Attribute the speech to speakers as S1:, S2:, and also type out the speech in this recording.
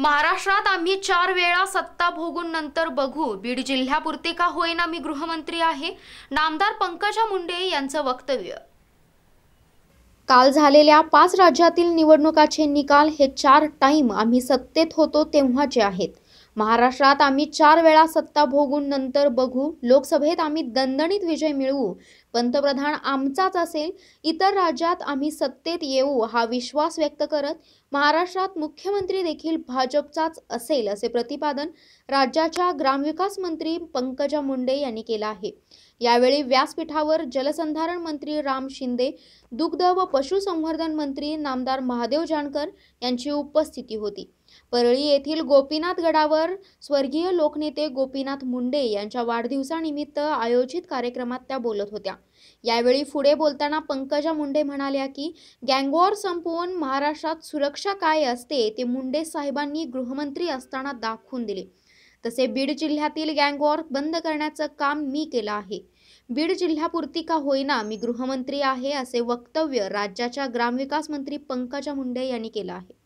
S1: महाराष्ट्रात आम्ही चार वेळा सत्ता भोगून नंतर बघू बीड जिल्ह्यापुरते का होईना मी गृहमंत्री आहे नामदार पंकजा मुंडे यांचं वक्तव्य काल झालेल्या पाच राज्यातील निवडणुकाचे निकाल हे चार टाइम आम्ही सत्तेत होतो तेव्हाचे आहेत महाराष्ट्रात आम्ही चार वेळा सत्ता भोगून नंतर बघू लोकसभेत आम्ही दणदणीत विजय मिळवू पंतप्रधान आमचाच असेल इतर राज्यात आम्ही सत्तेत येऊ हा विश्वास व्यक्त करत महाराष्ट्रात मुख्यमंत्री देखील भाजपचाच असेल असे प्रतिपादन राज्याच्या ग्रामविकास मंत्री पंकजा मुंडे यांनी केलं आहे यावेळी व्यासपीठावर जलसंधारण मंत्री राम शिंदे दुग्ध व पशुसंवर्धन मंत्री नामदार महादेव जानकर यांची उपस्थिती होती परळी येथील गोपीनाथ गडावर स्वर्गीय लोकनेते गोपीनाथ मुंडे यांच्या वाढदिवसानिमित्त आयोजित कार्यक्रमात त्या बोलत होत्या यावेळी पुढे बोलताना पंकजा मुंडे म्हणाल्या की गँगवॉर संपवून महाराष्ट्रात सुरक्षा काय असते ते मुंडे साहेबांनी गृहमंत्री असताना दाखवून दिले तसे बीड जिल्ह्यातील गँगवॉर बंद करण्याचं काम मी केलं आहे बीड जिल्ह्यापुरती का होईना मी गृहमंत्री आहे असे वक्तव्य राज्याच्या ग्रामविकास मंत्री पंकजा मुंडे यांनी केलं आहे